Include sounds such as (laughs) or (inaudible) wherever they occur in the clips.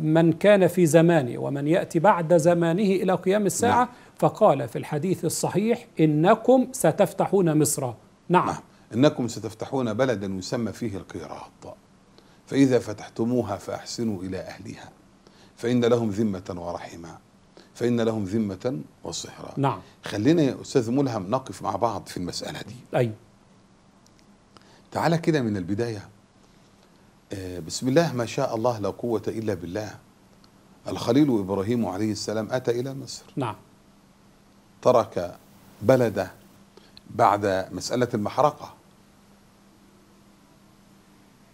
من كان في زمانه ومن ياتي بعد زمانه الى قيام الساعه نعم. فقال في الحديث الصحيح انكم ستفتحون مصر نعم, نعم. انكم ستفتحون بلدا يسمى فيه القيراط فاذا فتحتموها فاحسنوا الى اهلها فان لهم ذمه ورحمه فإن لهم ذمة وصهرا نعم خلينا يا أستاذ ملهم نقف مع بعض في المسألة دي أي تعالى كده من البداية آه، بسم الله ما شاء الله لا قوة إلا بالله الخليل إبراهيم عليه السلام أتى إلى مصر نعم ترك بلده بعد مسألة المحرقة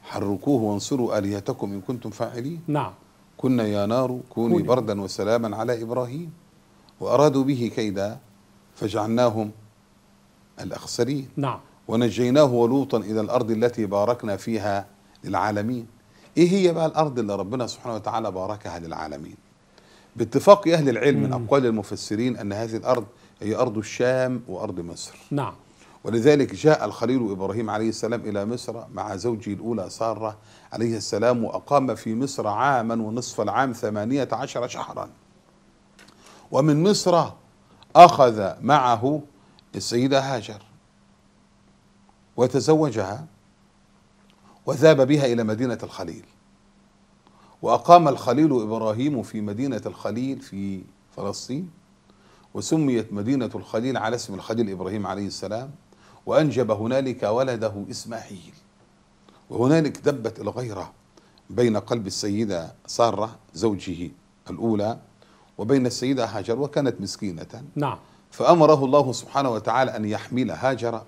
حركوه وانصروا آلهتكم إن كنتم فاعلين نعم كنا يا نار كوني, كوني بردا وسلاما على إبراهيم وأرادوا به كيدا فجعلناهم الأخسرين نعم ونجيناه ولوطا إلى الأرض التي باركنا فيها للعالمين ايه هي بقى الارض اللي ربنا سبحانه وتعالى باركها للعالمين باتفاق اهل العلم من اقوال المفسرين ان هذه الارض هي ارض الشام وارض مصر نعم ولذلك جاء الخليل ابراهيم عليه السلام الى مصر مع زوجه الاولى ساره عليه السلام واقام في مصر عاما ونصف العام ثمانيه عشر شهرا ومن مصر اخذ معه السيده هاجر وتزوجها وذهب بها إلى مدينة الخليل وأقام الخليل إبراهيم في مدينة الخليل في فلسطين وسميت مدينة الخليل على اسم الخليل إبراهيم عليه السلام وأنجب هنالك ولده إسماعيل وهنالك دبت الغيرة بين قلب السيدة سارة زوجه الأولى وبين السيدة هاجر وكانت مسكينة نعم فأمره الله سبحانه وتعالى أن يحمل هاجر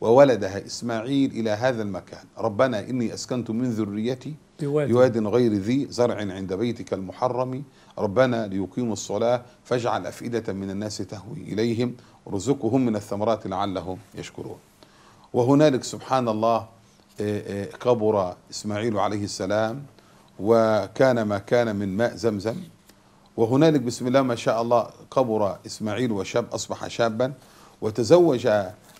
وولدها إسماعيل إلى هذا المكان ربنا إني أسكنت من ذريتي بواد, غير ذي زرع عند بيتك المحرم ربنا ليقيموا الصلاة فاجعل أفئدة من الناس تهوي إليهم ارزقهم من الثمرات لعلهم يشكرون وهنالك سبحان الله كبر آه، آه، إسماعيل عليه السلام وكان ما كان من ماء زمزم وهنالك بسم الله ما شاء الله كبر إسماعيل وشاب أصبح شابا وتزوج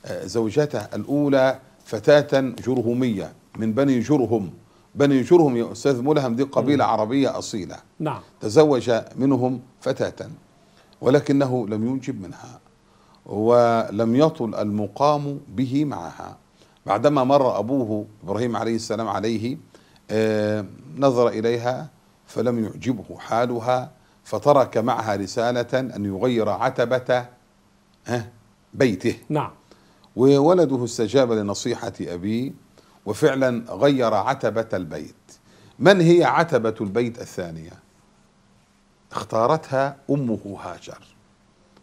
زوجته الأولى فتاة جرهمية من بني جرهم بني جرهم يا أستاذ ملهم دي قبيلة م. عربية أصيلة نعم تزوج منهم فتاة ولكنه لم ينجب منها ولم يطل المقام به معها بعدما مر أبوه إبراهيم عليه السلام عليه آه، نظر إليها فلم يعجبه حالها فترك معها رسالة أن يغير عتبة آه، بيته نعم وولده استجاب لنصيحة أبيه وفعلا غير عتبة البيت من هي عتبة البيت الثانية اختارتها أمه هاجر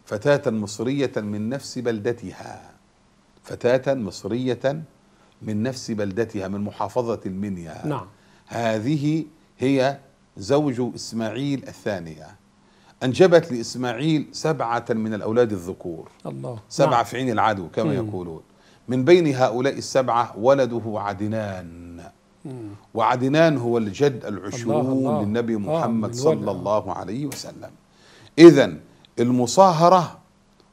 فتاة مصرية من نفس بلدتها فتاة مصرية من نفس بلدتها من محافظة المنيا نعم. هذه هي زوج إسماعيل الثانية أنجبت لإسماعيل سبعة من الأولاد الذكور الله سبعة نعم. في عين العدو كما مم. يقولون من بين هؤلاء السبعة ولده عدنان مم. وعدنان هو الجد العشرون للنبي آه، محمد آه صلى الله عليه وسلم إذا المصاهرة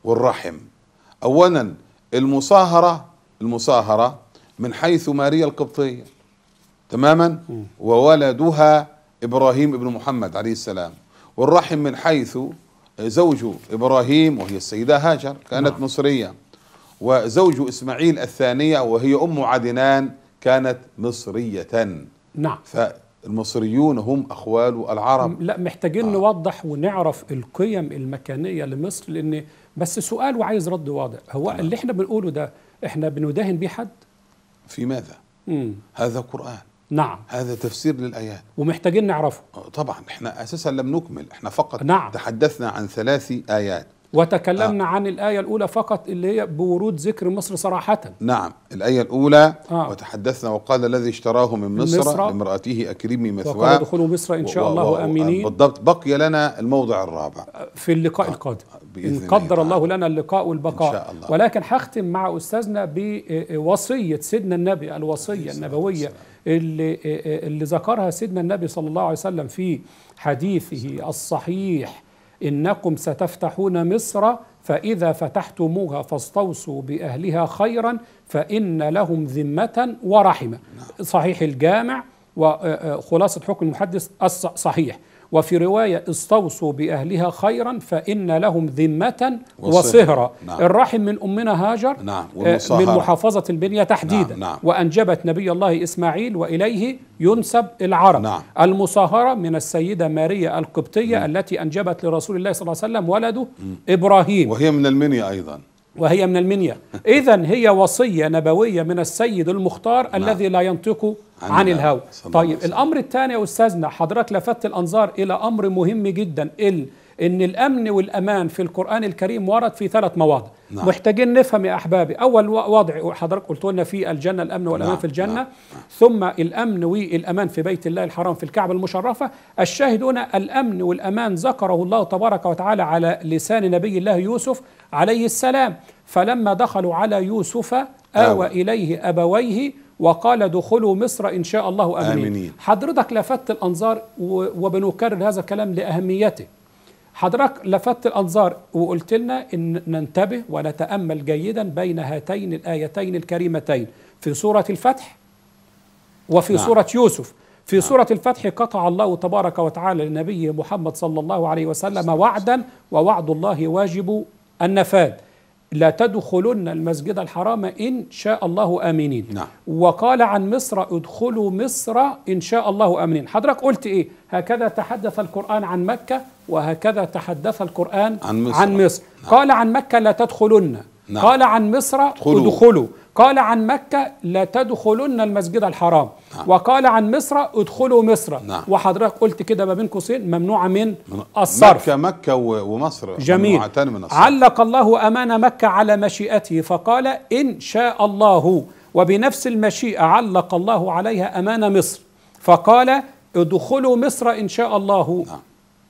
والرحم أولا المصاهرة المصاهرة من حيث ماريا القبطية تماما مم. وولدها إبراهيم ابن محمد عليه السلام والرحم من حيث زوج إبراهيم وهي السيدة هاجر كانت نعم. مصرية وزوج إسماعيل الثانية وهي أم عدنان كانت مصرية نعم فالمصريون هم أخوال العرب لا محتاجين آه. نوضح ونعرف القيم المكانية لمصر لأن بس سؤال وعايز رد واضح هو نعم. اللي احنا بنقوله ده احنا بنداهن بيه حد في ماذا مم. هذا قرآن نعم هذا تفسير للآيات ومحتاجين نعرفه آه، طبعا احنا أساسا لم نكمل احنا فقط نعم. تحدثنا عن ثلاث آيات وتكلمنا آه. عن الآية الأولى فقط اللي هي بورود ذكر مصر صراحة نعم الآية الأولى آه. وتحدثنا وقال الذي اشتراه من مصر, مصر لامرأته أكرمي مثواه وقال دخلوا مصر إن شاء الله و... و... آمنين بالضبط بقي لنا الموضع الرابع آه، في اللقاء آه. القادم بإذن إن قدر الله, لنا اللقاء والبقاء إن شاء الله. ولكن هختم مع أستاذنا بوصية سيدنا النبي الوصية النبوية اللي اللي ذكرها سيدنا النبي صلى الله عليه وسلم في حديثه الصحيح انكم ستفتحون مصر فاذا فتحتموها فاستوصوا باهلها خيرا فان لهم ذمه ورحمه نعم. صحيح الجامع وخلاصه آه، آه، حكم المحدث الصحيح وفي رواية استوصوا بأهلها خيرا فإن لهم ذمة وصهرا نعم. الرحم من أمنا هاجر نعم. آه، من محافظة البنية تحديدا نعم. نعم. وأنجبت نبي الله إسماعيل وإليه ينسب العرب نعم. المصاهرة من السيدة ماريا القبطية نعم. التي أنجبت لرسول الله صلى الله عليه وسلم ولده نعم. إبراهيم وهي من المنيا أيضا وهي من المنيا (laughs) إذا هي وصية نبوية من السيد المختار نعم. الذي لا ينطق عن, عن الهوى طيب صلح. الامر الثاني يا استاذنا حضرتك لفتت الانظار الى امر مهم جدا ال ان الامن والامان في القران الكريم ورد في ثلاث مواضع نعم. محتاجين نفهم يا احبابي اول وضع حضرتك قلت لنا في الجنه الامن والامان نعم. في الجنه نعم،, نعم. ثم الامن والامان في بيت الله الحرام في الكعبه المشرفه الشاهد هنا الامن والامان ذكره الله تبارك وتعالى على لسان نبي الله يوسف عليه السلام فلما دخلوا على يوسف آوى إليه أبويه وقال دخلوا مصر إن شاء الله آمنين, آمنين. حضرتك لفت الأنظار وبنكرر هذا الكلام لأهميته حضرتك لفت الأنظار وقلت لنا إن ننتبه ونتأمل جيدا بين هاتين الآيتين الكريمتين في سورة الفتح وفي نعم. سورة يوسف في نعم. سورة الفتح قطع الله تبارك وتعالى لنبيه محمد صلى الله عليه وسلم وعدا ووعد الله واجب النفاذ لا تدخلن المسجد الحرام إن شاء الله آمنين نعم. وقال عن مصر ادخلوا مصر إن شاء الله آمنين حضرتك قلت إيه هكذا تحدث القرآن عن مكة وهكذا تحدث القرآن عن مصر, عن مصر. نعم. قال عن مكة لا تدخلن نعم. قال عن مصر ادخلوا. ادخلوا قال عن مكة لا تدخلن المسجد الحرام نعم. وقال عن مصر ادخلوا مصر نعم. وحضرتك قلت كده ما بين قوسين ممنوعة من الصرف مكة مكة ومصر جميل من الصرف. علق الله أمان مكة على مشيئته فقال إن شاء الله وبنفس المشيئة علق الله عليها أمان مصر فقال ادخلوا مصر إن شاء الله نعم.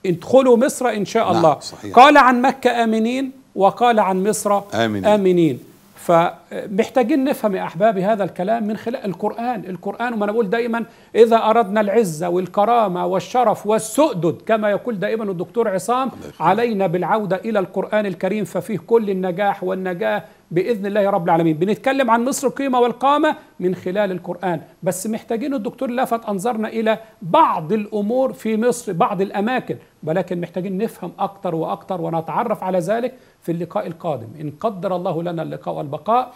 ادخلوا مصر إن شاء نعم. الله صحيح. قال عن مكة آمنين وقال عن مصر آمنين, آمنين. فمحتاجين نفهم يا احبابي هذا الكلام من خلال القران، القران وما انا بقول دائما اذا اردنا العزه والكرامه والشرف والسؤدد كما يقول دائما الدكتور عصام علينا بالعوده الى القران الكريم ففيه كل النجاح والنجاه باذن الله يا رب العالمين بنتكلم عن مصر القيمه والقامه من خلال القران بس محتاجين الدكتور لفت انظارنا الى بعض الامور في مصر بعض الاماكن ولكن محتاجين نفهم اكتر واكتر ونتعرف على ذلك في اللقاء القادم ان قدر الله لنا اللقاء والبقاء